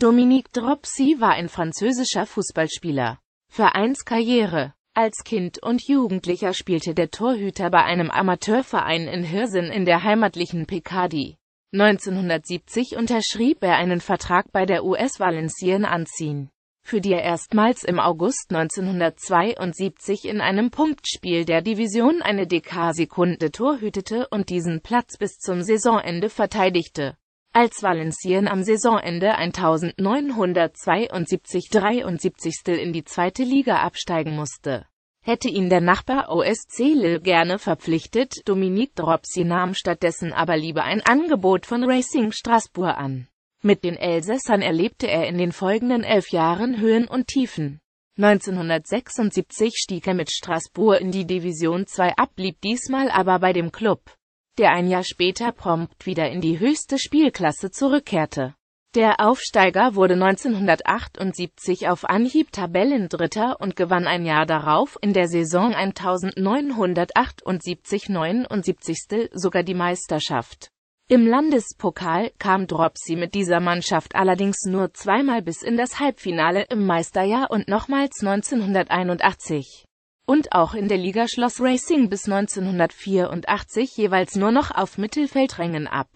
Dominique Dropsy war ein französischer Fußballspieler. Vereinskarriere Als Kind und Jugendlicher spielte der Torhüter bei einem Amateurverein in Hirsen in der heimatlichen Picardie. 1970 unterschrieb er einen Vertrag bei der US Valenciennes Anziehen, für die er erstmals im August 1972 in einem Punktspiel der Division eine DK-Sekunde torhütete und diesen Platz bis zum Saisonende verteidigte als Valencien am Saisonende 1972-73. in die zweite Liga absteigen musste, hätte ihn der Nachbar OSC Lille gerne verpflichtet, Dominique Dropsy nahm stattdessen aber lieber ein Angebot von Racing Strasbourg an. Mit den Elsässern erlebte er in den folgenden elf Jahren Höhen und Tiefen. 1976 stieg er mit Strasbourg in die Division 2 ab, blieb diesmal aber bei dem Club der ein Jahr später prompt wieder in die höchste Spielklasse zurückkehrte. Der Aufsteiger wurde 1978 auf Anhieb Tabellendritter und gewann ein Jahr darauf in der Saison 1978-79 sogar die Meisterschaft. Im Landespokal kam Dropsy mit dieser Mannschaft allerdings nur zweimal bis in das Halbfinale im Meisterjahr und nochmals 1981 und auch in der Liga schloss Racing bis 1984 jeweils nur noch auf Mittelfeldrängen ab.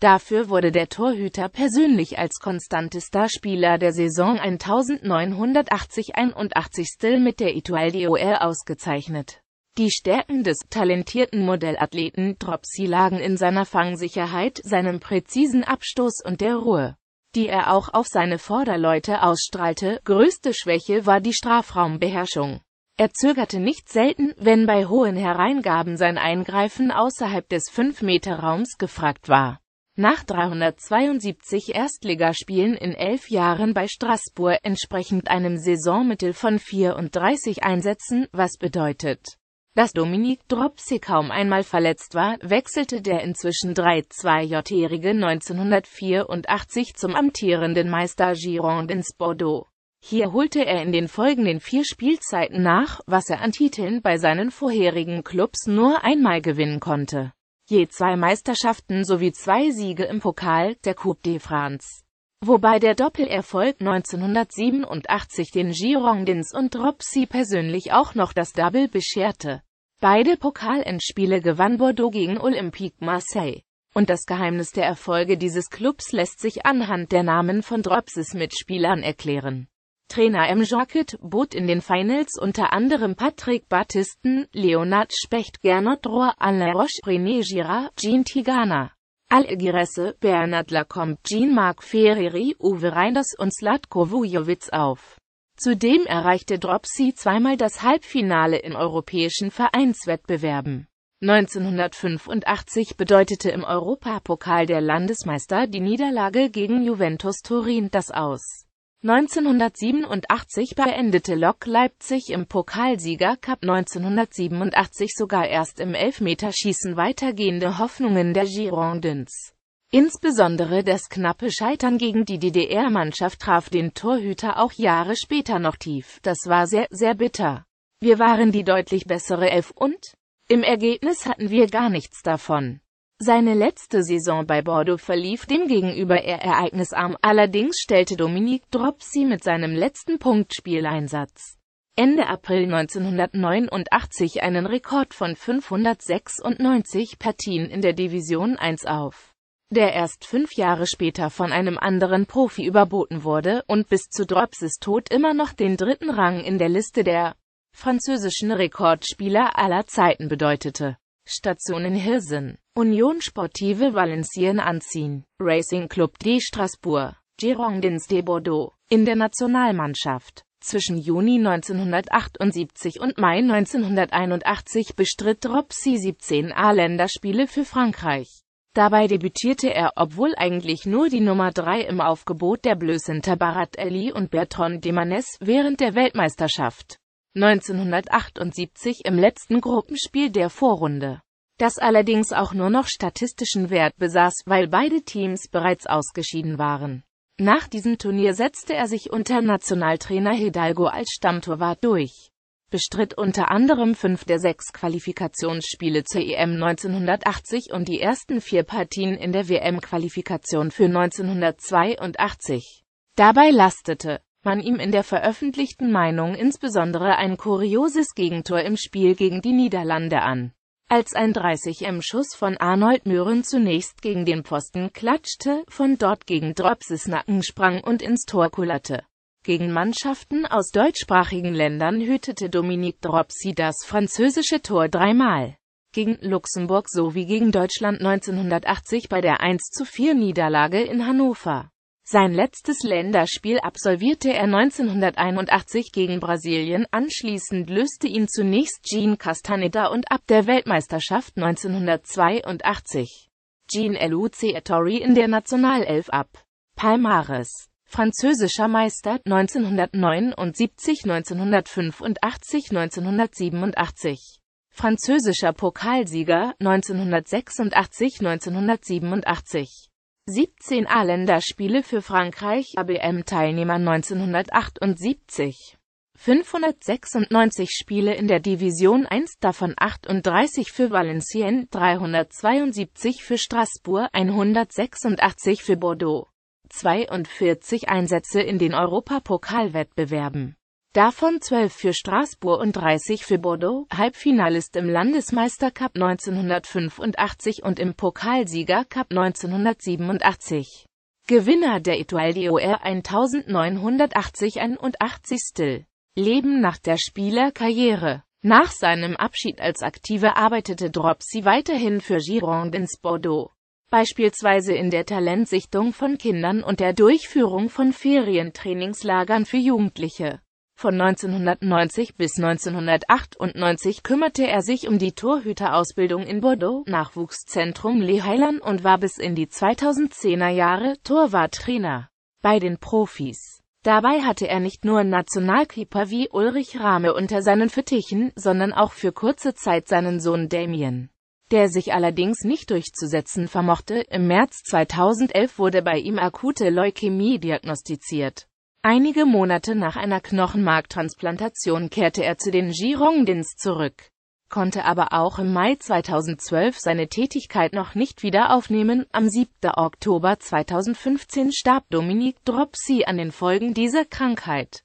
Dafür wurde der Torhüter persönlich als konstantester Spieler der Saison 1980-81 mit der Etoile DOL ausgezeichnet. Die Stärken des talentierten Modellathleten Dropsy lagen in seiner Fangsicherheit, seinem präzisen Abstoß und der Ruhe, die er auch auf seine Vorderleute ausstrahlte. Größte Schwäche war die Strafraumbeherrschung. Er zögerte nicht selten, wenn bei hohen Hereingaben sein Eingreifen außerhalb des 5-Meter-Raums gefragt war. Nach 372 Erstligaspielen in elf Jahren bei Straßburg entsprechend einem Saisonmittel von 34 Einsätzen, was bedeutet, dass Dominik Dropsy kaum einmal verletzt war, wechselte der inzwischen 3-2-jährige 1984 zum amtierenden Meister Gironde ins Bordeaux. Hier holte er in den folgenden vier Spielzeiten nach, was er an Titeln bei seinen vorherigen Clubs nur einmal gewinnen konnte. Je zwei Meisterschaften sowie zwei Siege im Pokal, der Coupe de France. Wobei der Doppelerfolg 1987 den Girondins und Dropsy persönlich auch noch das Double bescherte. Beide Pokalendspiele gewann Bordeaux gegen Olympique Marseille. Und das Geheimnis der Erfolge dieses Clubs lässt sich anhand der Namen von Dropsys Mitspielern erklären. Trainer M. Jacquet bot in den Finals unter anderem Patrick Battisten, Leonard Specht, Gernot Rohr, Alain Roche, René Girard, Jean Tigana, Al Algiresse, Bernard Lacombe, Jean-Marc Ferreri, Uwe Reinders und Slatko Vujovic auf. Zudem erreichte Dropsy zweimal das Halbfinale in europäischen Vereinswettbewerben. 1985 bedeutete im Europapokal der Landesmeister die Niederlage gegen Juventus Turin das Aus. 1987 beendete Lok Leipzig im Pokalsieger-Cup 1987 sogar erst im Elfmeterschießen weitergehende Hoffnungen der Girondins. Insbesondere das knappe Scheitern gegen die DDR-Mannschaft traf den Torhüter auch Jahre später noch tief. Das war sehr, sehr bitter. Wir waren die deutlich bessere Elf und im Ergebnis hatten wir gar nichts davon. Seine letzte Saison bei Bordeaux verlief demgegenüber eher ereignisarm, allerdings stellte Dominique Dropsy mit seinem letzten Punktspieleinsatz Ende April 1989 einen Rekord von 596 Partien in der Division 1 auf, der erst fünf Jahre später von einem anderen Profi überboten wurde und bis zu Dropsis Tod immer noch den dritten Rang in der Liste der französischen Rekordspieler aller Zeiten bedeutete. Station in Hirsen Union Sportive Valenciennes anziehen. Racing Club de Strasbourg, Girondins de Bordeaux, in der Nationalmannschaft. Zwischen Juni 1978 und Mai 1981 bestritt Robsi 17 A-Länderspiele für Frankreich. Dabei debütierte er, obwohl eigentlich nur die Nummer 3 im Aufgebot der Blößenter Barat Ali und Bertrand Demanes während der Weltmeisterschaft 1978 im letzten Gruppenspiel der Vorrunde das allerdings auch nur noch statistischen Wert besaß, weil beide Teams bereits ausgeschieden waren. Nach diesem Turnier setzte er sich unter Nationaltrainer Hidalgo als Stammtorwart durch, bestritt unter anderem fünf der sechs Qualifikationsspiele zur EM 1980 und die ersten vier Partien in der WM-Qualifikation für 1982. Dabei lastete man ihm in der veröffentlichten Meinung insbesondere ein kurioses Gegentor im Spiel gegen die Niederlande an. Als ein 30M-Schuss von Arnold Möhren zunächst gegen den Pfosten klatschte, von dort gegen Dropses Nacken sprang und ins Tor kullerte. Gegen Mannschaften aus deutschsprachigen Ländern hütete Dominique Dropsy das französische Tor dreimal. Gegen Luxemburg sowie gegen Deutschland 1980 bei der 1 zu 4 Niederlage in Hannover. Sein letztes Länderspiel absolvierte er 1981 gegen Brasilien, anschließend löste ihn zunächst Jean Castaneda und ab der Weltmeisterschaft 1982 Jean Eluce Ettori in der Nationalelf ab. Palmares Französischer Meister 1979, 1985, 1987 Französischer Pokalsieger 1986, 1987 17 a Länderspiele für Frankreich, ABM-Teilnehmer 1978 596 Spiele in der Division 1, davon 38 für Valenciennes, 372 für Straßburg, 186 für Bordeaux. 42 Einsätze in den Europapokalwettbewerben davon 12 für Straßburg und 30 für Bordeaux, Halbfinalist im Landesmeistercup 1985 und im Pokalsiegercup 1987. Gewinner der Etoile d'Or 1981 81 Still. Leben nach der Spielerkarriere. Nach seinem Abschied als Aktive arbeitete Dropsy weiterhin für Girondins Bordeaux beispielsweise in der Talentsichtung von Kindern und der Durchführung von Ferientrainingslagern für Jugendliche. Von 1990 bis 1998 kümmerte er sich um die Torhüterausbildung in Bordeaux, Nachwuchszentrum Le Highland und war bis in die 2010er Jahre Torwarttrainer bei den Profis. Dabei hatte er nicht nur Nationalkeeper wie Ulrich Rahme unter seinen Fittichen, sondern auch für kurze Zeit seinen Sohn Damien der sich allerdings nicht durchzusetzen vermochte. Im März 2011 wurde bei ihm akute Leukämie diagnostiziert. Einige Monate nach einer Knochenmarktransplantation kehrte er zu den Girondins zurück, konnte aber auch im Mai 2012 seine Tätigkeit noch nicht wieder aufnehmen. Am 7. Oktober 2015 starb Dominique Dropsy an den Folgen dieser Krankheit.